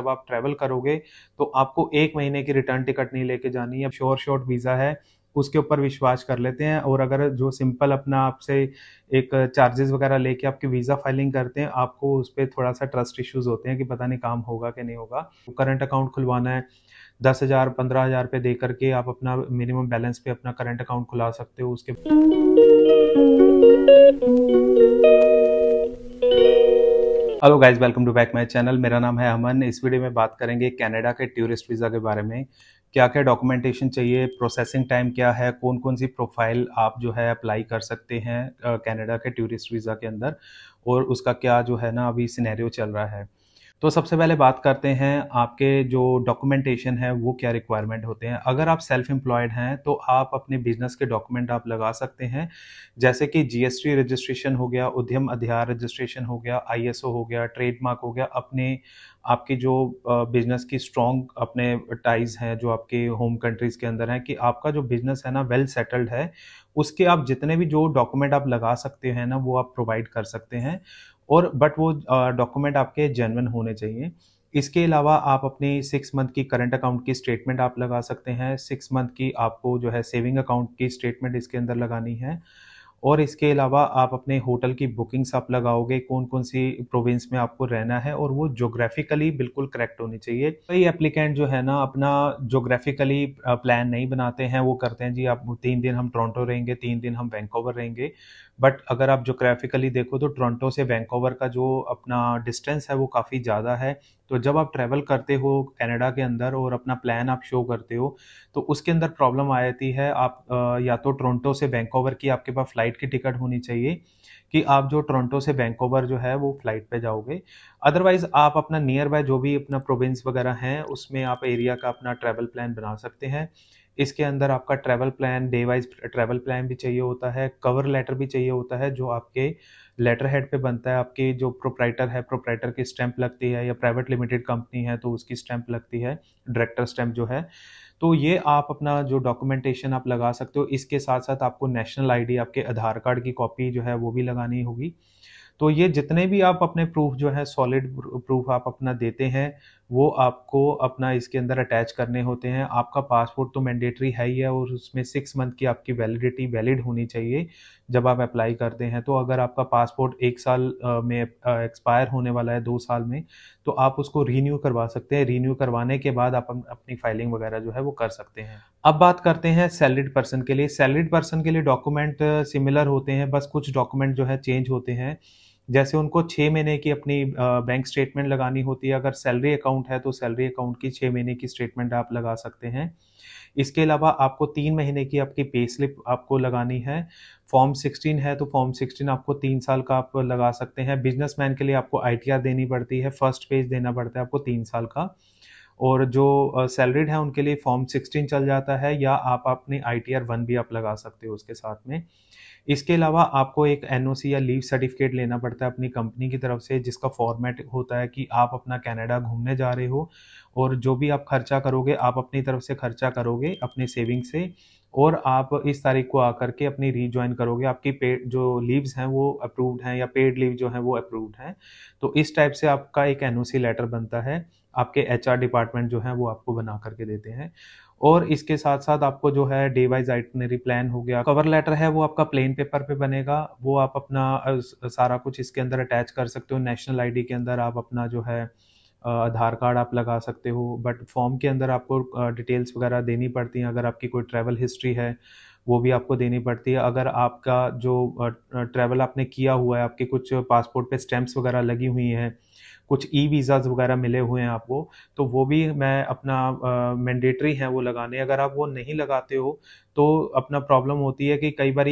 जब आप ट्रैवल करोगे तो आपको एक महीने की रिटर्न टिकट नहीं लेके जानी है श्योर शॉर्ट वीज़ा है उसके ऊपर विश्वास कर लेते हैं और अगर जो सिंपल अपना आपसे एक चार्जेस वगैरह लेके आपकी वीज़ा फाइलिंग करते हैं आपको उस पर थोड़ा सा ट्रस्ट इश्यूज़ होते हैं कि पता नहीं काम होगा कि नहीं होगा करंट अकाउंट खुलवाना है दस हज़ार पंद्रह हज़ार पे दे करके आप अपना मिनिमम बैलेंस पे अपना करंट अकाउंट खुला सकते हो उसके hello guys welcome to back my channel मेरा नाम है अमन इस वीडियो में बात करेंगे कनाडा के टूरिस्ट वीज़ा के बारे में क्या क्या डॉक्यूमेंटेशन चाहिए प्रोसेसिंग टाइम क्या है कौन कौन सी प्रोफाइल आप जो है अप्लाई कर सकते हैं कनाडा के टूरिस्ट वीज़ा के अंदर और उसका क्या जो है ना अभी सिनेरियो चल रहा है तो सबसे पहले बात करते हैं आपके जो डॉक्यूमेंटेशन है वो क्या रिक्वायरमेंट होते हैं अगर आप सेल्फ एम्प्लॉयड हैं तो आप अपने बिजनेस के डॉक्यूमेंट आप लगा सकते हैं जैसे कि जीएसटी रजिस्ट्रेशन हो गया उद्यम अधिहार रजिस्ट्रेशन हो गया आईएसओ हो गया ट्रेडमार्क हो गया अपने आपकी जो बिजनेस की स्ट्रॉन्ग अपने टाइज हैं जो आपके होम कंट्रीज़ के अंदर हैं कि आपका जो बिजनेस है ना वेल सेटल्ड है उसके आप जितने भी जो डॉक्यूमेंट आप लगा सकते हैं ना वो आप प्रोवाइड कर सकते हैं और बट वो डॉक्यूमेंट आपके जेनवन होने चाहिए इसके अलावा आप अपनी सिक्स मंथ की करंट अकाउंट की स्टेटमेंट आप लगा सकते हैं सिक्स मंथ की आपको जो है सेविंग अकाउंट की स्टेटमेंट इसके अंदर लगानी है और इसके अलावा आप अपने होटल की बुकिंग्स आप लगाओगे कौन कौन सी प्रोविंस में आपको रहना है और वो जोग्राफिकली बिल्कुल करेक्ट होनी चाहिए कई तो एप्लीकेंट जो है ना अपना जोग्राफिकली प्लान नहीं बनाते हैं वो करते हैं जी आप तीन दिन हम टोरंटो रहेंगे तीन दिन हम वैंकोवर रहेंगे बट अगर आप जोग्राफिकली देखो तो टोरंटो से वैंकोवर का जो अपना डिस्टेंस है वो काफ़ी ज़्यादा है तो जब आप ट्रैवल करते हो कनाडा के अंदर और अपना प्लान आप शो करते हो तो उसके अंदर प्रॉब्लम आ जाती है आप या तो टोरंटो से बैंकोवर की आपके पास फ़्लाइट की टिकट होनी चाहिए कि आप जो टोरंटो से बैंकोवर जो है वो फ़्लाइट पे जाओगे अदरवाइज़ आप अपना नियर बाय जो भी अपना प्रोविंस वगैरह हैं उसमें आप एरिया का अपना ट्रैवल प्लान बना सकते हैं इसके अंदर आपका travel plan day wise travel plan भी चाहिए होता है कवर लेटर भी चाहिए होता है जो आपके लेटर हेड पे बनता है आपकी जो प्रोप्राइटर है प्रोप्राइटर की स्टैंप लगती है या प्राइवेट लिमिटेड कंपनी है तो उसकी स्टैंप लगती है डायरेक्टर स्टैंप जो है तो ये आप अपना जो डॉक्यूमेंटेशन आप लगा सकते हो इसके साथ साथ आपको नेशनल आईडी आपके आधार कार्ड की कॉपी जो है वो भी लगानी होगी तो ये जितने भी आप अपने प्रूफ जो है सॉलिड प्रूफ आप अपना देते हैं वो आपको अपना इसके अंदर अटैच करने होते हैं आपका पासपोर्ट तो मैंडेटरी है ही है और उसमें सिक्स मंथ की आपकी वैलिडिटी वैलिड होनी चाहिए जब आप अप्लाई करते हैं तो अगर आपका पासपोर्ट एक साल में एक्सपायर होने वाला है दो साल में तो आप उसको रीन्यू करवा सकते हैं रीन्यू करवाने के बाद आप अपनी फाइलिंग वगैरह जो है वो कर सकते हैं अब बात करते हैं सैलरीड पर्सन के लिए सैलरीड पर्सन के लिए डॉक्यूमेंट सिमिलर होते हैं बस कुछ डॉक्यूमेंट जो है चेंज होते हैं जैसे उनको छः महीने की अपनी बैंक स्टेटमेंट लगानी होती है अगर सैलरी अकाउंट है तो सैलरी अकाउंट की छः महीने की स्टेटमेंट आप लगा सकते हैं इसके अलावा आपको तीन महीने की आपकी पे स्लिप आपको लगानी है फॉर्म 16 है तो फॉर्म 16 आपको तीन साल का आप लगा सकते हैं बिजनेसमैन के लिए आपको आई देनी पड़ती है फर्स्ट पेज देना पड़ता है आपको तीन साल का और जो सैलरीड है उनके लिए फॉर्म सिक्सटीन चल जाता है या आप अपने आई टी आर वन भी आप लगा सकते हो उसके साथ में इसके अलावा आपको एक एन या लीव सर्टिफिकेट लेना पड़ता है अपनी कंपनी की तरफ से जिसका फॉर्मेट होता है कि आप अपना कनाडा घूमने जा रहे हो और जो भी आप खर्चा करोगे आप अपनी तरफ से खर्चा करोगे अपने सेविंग से और आप इस तारीख को आकर के अपनी रीजॉइन करोगे आपकी पेड जो लीव्स हैं वो अप्रूव्ड हैं या पेड लीव जो हैं वो अप्रूव्ड हैं तो इस टाइप से आपका एक एन लेटर बनता है आपके एच डिपार्टमेंट जो है वो आपको बना करके देते हैं और इसके साथ साथ आपको जो है डे वाइज आइटनरी प्लान हो गया कवर लेटर है वो आपका प्लेन पेपर पे बनेगा वो आप अपना सारा कुछ इसके अंदर अटैच कर सकते हो नेशनल आईडी के अंदर आप अपना जो है आधार कार्ड आप लगा सकते हो बट फॉर्म के अंदर आपको डिटेल्स वगैरह देनी पड़ती हैं अगर आपकी कोई ट्रैवल हिस्ट्री है वो भी आपको देनी पड़ती है अगर आपका जो ट्रैवल आपने किया हुआ है आपके कुछ पासपोर्ट पे स्टैंप्स वगैरह लगी हुई हैं कुछ ई वीज़ाज़ वगैरह मिले हुए हैं आपको तो वो भी मैं अपना मैंडेटरी है वो लगाने अगर आप वो नहीं लगाते हो तो अपना प्रॉब्लम होती है कि कई बार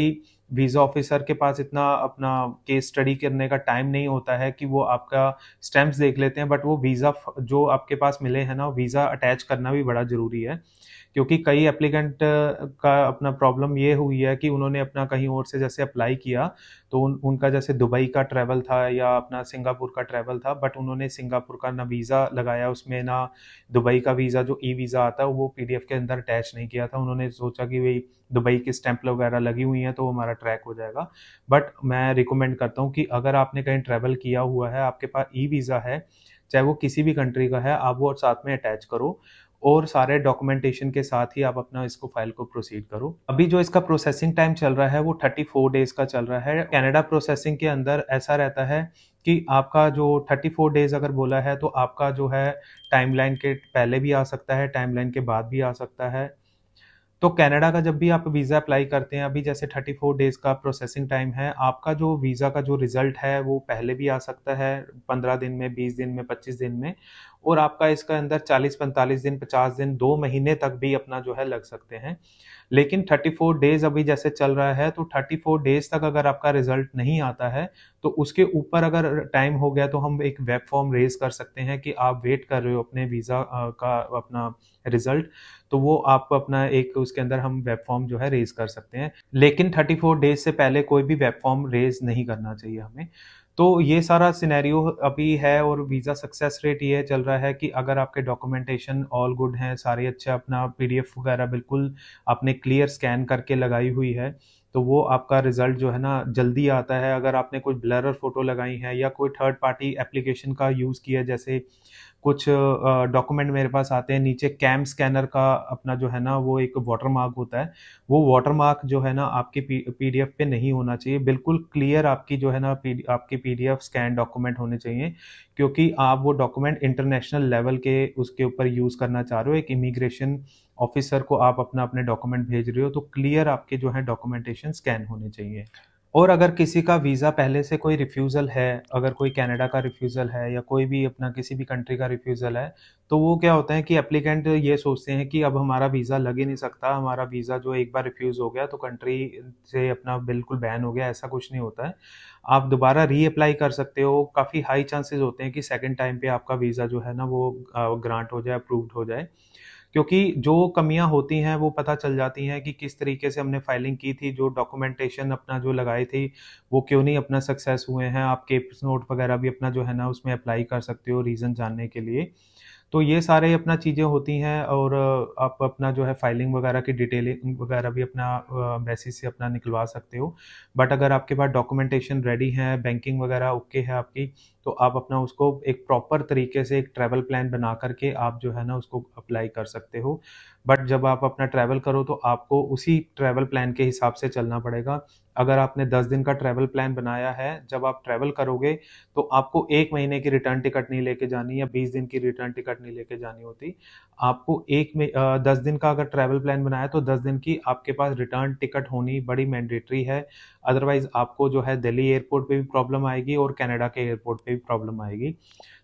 वीज़ा ऑफिसर के पास इतना अपना केस स्टडी करने का टाइम नहीं होता है कि वो आपका स्टैम्प्स देख लेते हैं बट वो वीज़ा जो आपके पास मिले हैं ना वीज़ा अटैच करना भी बड़ा ज़रूरी है क्योंकि कई एप्लीकेंट का अपना प्रॉब्लम ये हुई है कि उन्होंने अपना कहीं और से जैसे अप्लाई किया तो उन, उनका जैसे दुबई का ट्रैवल था या अपना सिंगापुर का ट्रैवल था बट उन्होंने सिंगापुर का ना वीज़ा लगाया उसमें ना दुबई का वीज़ा जो ई वीज़ा आता है वो पी के अंदर अटैच नहीं किया था उन्होंने सोचा कि भाई दुबई की स्टैंप वगैरह लगी हुई हैं तो हमारा ट्रैक हो जाएगा बट मैं रिकमेंड करता हूँ कि अगर आपने कहीं ट्रैवल किया हुआ है आपके पास ई वीज़ा है चाहे वो किसी भी कंट्री का है आप वो साथ में अटैच करो और सारे डॉक्यूमेंटेशन के साथ ही आप अपना इसको फाइल को प्रोसीड करो अभी जो इसका प्रोसेसिंग टाइम चल रहा है वो थर्टी फोर डेज का चल रहा है कैनेडा प्रोसेसिंग के अंदर ऐसा रहता है कि आपका जो थर्टी फोर डेज अगर बोला है तो आपका जो है टाइमलाइन के पहले भी आ सकता है टाइमलाइन के बाद भी आ सकता है तो कनाडा का जब भी आप वीज़ा अप्लाई करते हैं अभी जैसे 34 डेज़ का प्रोसेसिंग टाइम है आपका जो वीज़ा का जो रिज़ल्ट है वो पहले भी आ सकता है 15 दिन में 20 दिन में 25 दिन में और आपका इसका अंदर 40 45 दिन 50 दिन दो महीने तक भी अपना जो है लग सकते हैं लेकिन 34 डेज अभी जैसे चल रहा है तो 34 डेज तक अगर आपका रिजल्ट नहीं आता है तो उसके ऊपर अगर टाइम हो गया तो हम एक वेब फॉर्म रेज कर सकते हैं कि आप वेट कर रहे हो अपने वीज़ा का अपना रिजल्ट तो वो आप अपना एक उसके अंदर हम वेब फॉर्म जो है रेज कर सकते हैं लेकिन 34 डेज से पहले कोई भी वेब फॉर्म रेज नहीं करना चाहिए हमें तो ये सारा सिनेरियो अभी है और वीज़ा सक्सेस रेट ये चल रहा है कि अगर आपके डॉक्यूमेंटेशन ऑल गुड हैं सारे अच्छे अपना पीडीएफ वगैरह बिल्कुल आपने क्लियर स्कैन करके लगाई हुई है तो वो आपका रिज़ल्ट जो है ना जल्दी आता है अगर आपने कोई ब्लरर फ़ोटो लगाई है या कोई थर्ड पार्टी एप्लीकेशन का यूज़ किया जैसे कुछ डॉक्यूमेंट मेरे पास आते हैं नीचे कैम स्कैनर का अपना जो है ना वो एक वाटर मार्क होता है वो वाटर मार्क जो है ना आपके पी डी पे नहीं होना चाहिए बिल्कुल क्लियर आपकी जो है ना पी आपके P D F scan document होने चाहिए क्योंकि आप वो डॉक्यूमेंट इंटरनेशनल लेवल के उसके ऊपर यूज़ करना चाह रहे हो एक इमिग्रेशन ऑफिसर को आप अपना अपने डॉक्यूमेंट भेज रहे हो तो क्लियर आपके जो है डॉक्यूमेंटेशन स्कैन होने चाहिए और अगर किसी का वीज़ा पहले से कोई रिफ्यूज़ल है अगर कोई कनाडा का रिफ्यूज़ल है या कोई भी अपना किसी भी कंट्री का रिफ्यूज़ल है तो वो क्या होता है कि एप्लीकेंट ये सोचते हैं कि अब हमारा वीज़ा लग ही नहीं सकता हमारा वीज़ा जो एक बार रिफ्यूज़ हो गया तो कंट्री से अपना बिल्कुल बैन हो गया ऐसा कुछ नहीं होता है आप दोबारा रीअप्लाई कर सकते हो काफ़ी हाई चांसेज़ होते हैं कि सेकेंड टाइम पर आपका वीज़ा जो है ना वो ग्रांट हो जाए अप्रूव्ड हो जाए क्योंकि जो कमियां होती हैं वो पता चल जाती हैं कि किस तरीके से हमने फाइलिंग की थी जो डॉक्यूमेंटेशन अपना जो लगाई थी वो क्यों नहीं अपना सक्सेस हुए हैं आप केप्स नोट वगैरह भी अपना जो है ना उसमें अप्लाई कर सकते हो रीज़न जानने के लिए तो ये सारे अपना चीज़ें होती हैं और आप अपना जो है फाइलिंग वगैरह की डिटेलिंग वगैरह भी अपना बेसिस से अपना निकलवा सकते हो बट अगर आपके पास डॉक्यूमेंटेशन रेडी है बैंकिंग वगैरह ओके है आपकी तो आप अपना उसको एक प्रॉपर तरीके से एक ट्रैवल प्लान बना करके आप जो है ना उसको अप्लाई कर सकते हो बट जब आप अपना ट्रैवल करो तो आपको उसी ट्रैवल प्लान के हिसाब से चलना पड़ेगा अगर आपने दस दिन का ट्रैवल प्लान बनाया है जब आप ट्रैवल करोगे तो आपको एक महीने की रिटर्न टिकट नहीं लेके जानी या बीस दिन की रिटर्न टिकट नहीं लेके जानी होती आपको एक में दस दिन का अगर ट्रैवल प्लान बनाया तो दस दिन की आपके पास रिटर्न टिकट होनी बड़ी मैंडेटरी है अदरवाइज़ आपको जो है दिल्ली एयरपोर्ट पर भी प्रॉब्लम आएगी और कैनेडा के एयरपोर्ट पर भी प्रॉब्लम आएगी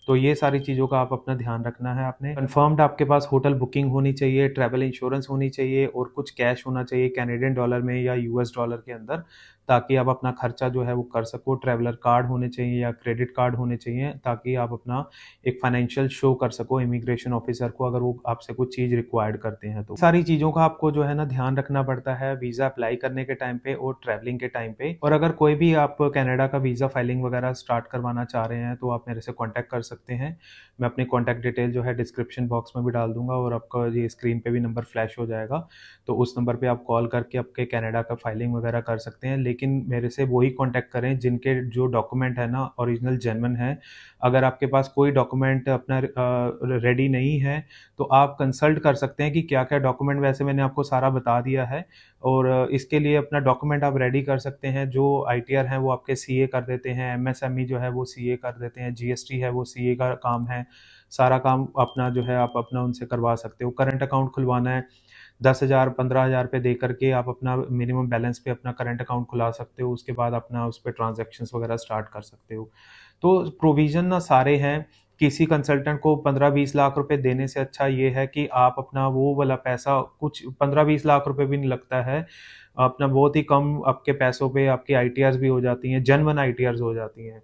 तो ये सारी चीज़ों का आप अपना ध्यान रखना है आपने कन्फर्म्ड आपके पास होटल बुकिंग होनी चाहिए ट्रैवल इंश्योरेंस होनी चाहिए और कुछ कैश होना चाहिए कैनेडियन डॉलर में या यूएस डॉलर के अंदर ताकि आप अपना खर्चा जो है वो कर सको ट्रैवलर कार्ड होने चाहिए या क्रेडिट कार्ड होने चाहिए ताकि आप अपना एक फाइनेंशियल शो कर सको इमिग्रेशन ऑफिसर को अगर वो आपसे कुछ चीज़ रिक्वायर्ड करते हैं तो सारी चीज़ों का आपको जो है ना ध्यान रखना पड़ता है वीज़ा अप्लाई करने के टाइम पे और ट्रैवलिंग के टाइम पे और अगर कोई भी आप कैनेडा का वीज़ा फाइलिंग वगैरह स्टार्ट करवाना चाह रहे हैं तो आप मेरे से कॉन्टैक्ट कर सकते हैं मैं अपनी कॉन्टैक्ट डिटेल जो है डिस्क्रिप्शन बॉक्स में भी डाल दूंगा और आपका ये स्क्रीन पर भी नंबर फ्लैश हो जाएगा तो उस नंबर पर आप कॉल करके आपके कैनेडा का फाइलिंग वगैरह कर सकते हैं लेकिन लेकिन मेरे से वही कांटेक्ट करें जिनके जो डॉक्यूमेंट है ना ओरिजिनल जेनवन है अगर आपके पास कोई डॉक्यूमेंट अपना रेडी नहीं है तो आप कंसल्ट कर सकते हैं कि क्या क्या डॉक्यूमेंट वैसे मैंने आपको सारा बता दिया है और इसके लिए अपना डॉक्यूमेंट आप रेडी कर सकते हैं जो आई टी आर हैं वो आपके सी ए कर देते हैं एम एस एम ई जो है वो सी ए कर देते हैं जी एस टी है वो सी ए का काम है सारा काम अपना जो है आप अपना उनसे करवा सकते हो करंट अकाउंट खुलवाना है दस हज़ार पंद्रह हज़ार रुपये दे करके आप अपना मिनिमम बैलेंस पे अपना करंट अकाउंट खुला सकते हो उसके बाद अपना उस पर ट्रांजेक्शन वगैरह स्टार्ट कर सकते हो तो प्रोविज़न ना सारे हैं किसी कंसल्टेंट को पंद्रह बीस लाख रुपए देने से अच्छा ये है कि आप अपना वो वाला पैसा कुछ पंद्रह बीस लाख रुपए भी नहीं लगता है अपना बहुत ही कम आपके पैसों पे आपकी आई भी हो जाती हैं जनवन आई हो जाती हैं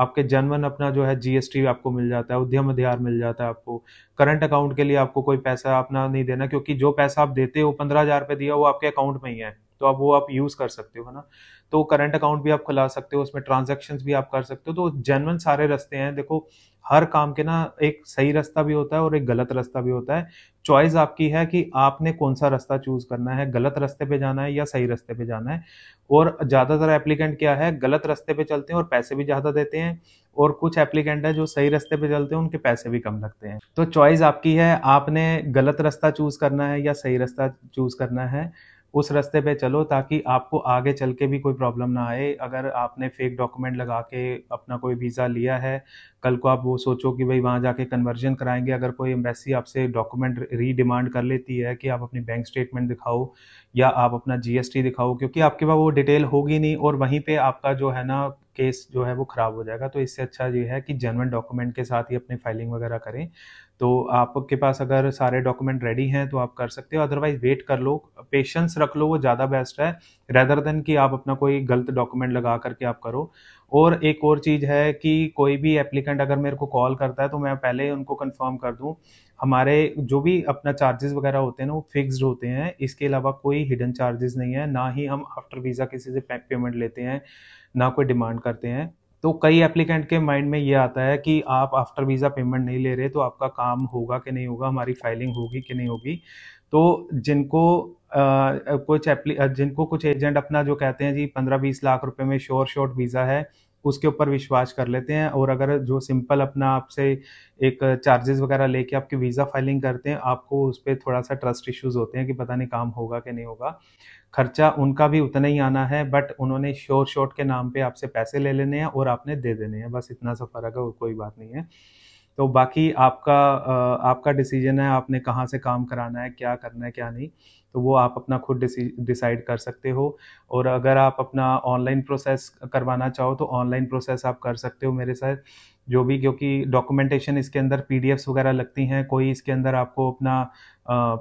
आपके जनवन अपना जो है जीएसटी आपको मिल जाता है उद्यम अधिहार मिल जाता है आपको करंट अकाउंट के लिए आपको कोई पैसा अपना नहीं देना क्योंकि जो पैसा आप देते हो पंद्रह हजार रुपये दिया वो आपके अकाउंट में ही है तो आप वो आप यूज़ कर सकते हो ना तो करंट अकाउंट भी आप खुला सकते हो उसमें ट्रांजेक्शन भी आप कर सकते हो तो जेनवन सारे रास्ते हैं देखो हर काम के ना एक सही रास्ता भी होता है और एक गलत रास्ता भी होता है चॉइस आपकी है कि आपने कौन सा रास्ता चूज करना है गलत रास्ते पे जाना है या सही रास्ते पे जाना है और ज़्यादातर एप्लीकेंट क्या है गलत रास्ते पे चलते हैं और पैसे भी ज़्यादा देते हैं और कुछ एप्लीकेंट है जो सही रास्ते पे चलते हैं उनके पैसे भी कम लगते हैं तो चॉइस आपकी है आपने गलत रास्ता चूज करना है या सही रास्ता चूज करना है उस रास्ते पे चलो ताकि आपको आगे चल के भी कोई प्रॉब्लम ना आए अगर आपने फेक डॉक्यूमेंट लगा के अपना कोई वीज़ा लिया है कल को आप वो सोचो कि भाई वहाँ जाके कन्वर्जन कराएंगे अगर कोई एम्बेसी आपसे डॉक्यूमेंट री डिमांड कर लेती है कि आप अपनी बैंक स्टेटमेंट दिखाओ या आप अपना जीएसटी दिखाओ क्योंकि आपके पास वो डिटेल होगी नहीं और वहीं पर आपका जो है ना केस जो है वो ख़राब हो जाएगा तो इससे अच्छा ये है कि जनवन डॉक्यूमेंट के साथ ही अपनी फाइलिंग वगैरह करें तो आपके पास अगर सारे डॉक्यूमेंट रेडी हैं तो आप कर सकते हो अदरवाइज़ वेट कर लो पेशेंस रख लो वो ज़्यादा बेस्ट है रेदर देन कि आप अपना कोई गलत डॉक्यूमेंट लगा करके आप करो और एक और चीज़ है कि कोई भी एप्लीकेंट अगर मेरे को कॉल करता है तो मैं पहले उनको कंफर्म कर दूँ हमारे जो भी अपना चार्जेस वगैरह होते हैं ना वो फिक्स्ड होते हैं इसके अलावा कोई हिडन चार्जेस नहीं है ना ही हम आफ्टर वीज़ा किसी से पेमेंट लेते हैं ना कोई डिमांड करते हैं तो कई एप्लीकेंट के माइंड में ये आता है कि आप आफ्टर वीज़ा पेमेंट नहीं ले रहे तो आपका काम होगा कि नहीं होगा हमारी फाइलिंग होगी कि नहीं होगी तो जिनको आ, कुछ एप्ली जिनको कुछ एजेंट अपना जो कहते हैं जी पंद्रह बीस लाख रुपए में श्योर शॉर्ट वीज़ा है उसके ऊपर विश्वास कर लेते हैं और अगर जो सिंपल अपना आपसे एक चार्जेस वगैरह लेके आपके वीज़ा फाइलिंग करते हैं आपको उस पर थोड़ा सा ट्रस्ट इश्यूज होते हैं कि पता नहीं काम होगा कि नहीं होगा खर्चा उनका भी उतना ही आना है बट उन्होंने श्योर शॉर्ट के नाम पे आपसे पैसे ले लेने हैं और आपने दे देने हैं बस इतना सा फ़र्क है और कोई बात नहीं है तो बाकी आपका आपका डिसीजन है आपने कहाँ से काम कराना है क्या करना है क्या नहीं तो वो आप अपना खुद डिसाइड कर सकते हो और अगर आप अपना ऑनलाइन प्रोसेस करवाना चाहो तो ऑनलाइन प्रोसेस आप कर सकते हो मेरे साथ जो भी क्योंकि डॉक्यूमेंटेशन इसके अंदर पी वगैरह लगती हैं कोई इसके अंदर आपको अपना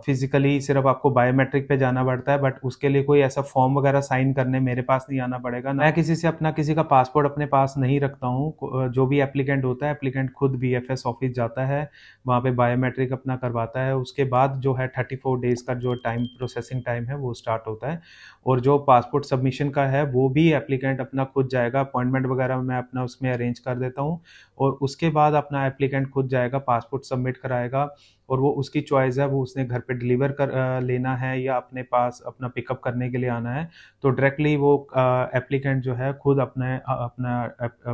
फिज़िकली सिर्फ आपको बायोमेट्रिक पे जाना पड़ता है बट उसके लिए कोई ऐसा फॉर्म वगैरह साइन करने मेरे पास नहीं आना पड़ेगा मैं किसी से अपना किसी का पासपोर्ट अपने पास नहीं रखता हूँ जो भी एप्लीकेंट होता है एप्लीकेंट खुद बी ऑफिस जाता है वहाँ पर बायोमेट्रिक अपना करवाता है उसके बाद जो है थर्टी डेज़ का जो टाइम प्रोसेसिंग टाइम है वो स्टार्ट होता है और जो पासपोर्ट सबमिशन का है वो भी एप्लीकेंट अपना खुद जाएगा अपॉइंटमेंट वगैरह मैं अपना उसमें अरेंज कर देता हूँ और उसके बाद अपना एप्लीकेंट खुद जाएगा पासपोर्ट सबमिट कराएगा और वो उसकी चॉइस है वो उसने घर पे डिलीवर कर लेना है या अपने पास अपना पिकअप करने के लिए आना है तो डायरेक्टली वो एप्लीकेंट जो है खुद अपने अपना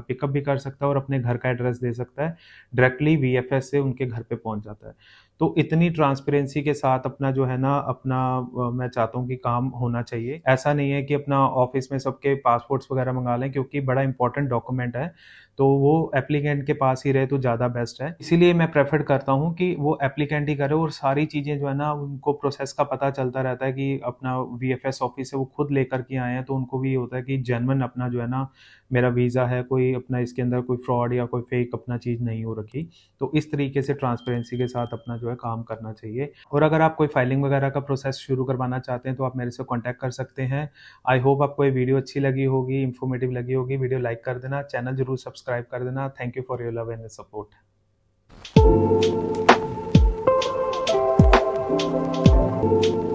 पिकअप भी कर सकता है और अपने घर का एड्रेस दे सकता है डायरेक्टली वी से उनके घर पर पहुँच जाता है तो इतनी ट्रांसपेरेंसी के साथ अपना जो है ना अपना मैं चाहता हूँ कि काम होना चाहिए ऐसा नहीं है कि अपना ऑफिस में सबके पासपोर्ट्स वगैरह मंगा लें क्योंकि बड़ा इंपॉर्टेंट डॉक्यूमेंट है तो वो एप्लीकेंट के पास ही रहे तो ज़्यादा बेस्ट है इसीलिए मैं प्रेफर करता हूँ कि वो एप्ली एप्लीकेंट ही करे और सारी चीज़ें जो है ना उनको प्रोसेस का पता चलता रहता है कि अपना वी एफ एस ऑफिस है वो खुद लेकर के आए हैं तो उनको भी ये होता है कि जनवन अपना जो है ना मेरा वीज़ा है कोई अपना इसके अंदर कोई फ्रॉड या कोई फेक अपना चीज़ नहीं हो रखी तो इस तरीके से ट्रांसपेरेंसी के साथ अपना जो है काम करना चाहिए और अगर आप कोई फाइलिंग वगैरह का प्रोसेस शुरू करवाना चाहते हैं तो आप मेरे से कॉन्टैक्ट कर सकते हैं आई होप आपको ये वीडियो अच्छी लगी होगी इन्फॉर्मेटिव लगी होगी वीडियो लाइक कर देना चैनल जरूर सब्सक्राइब कर देना thank you for your love and support thank you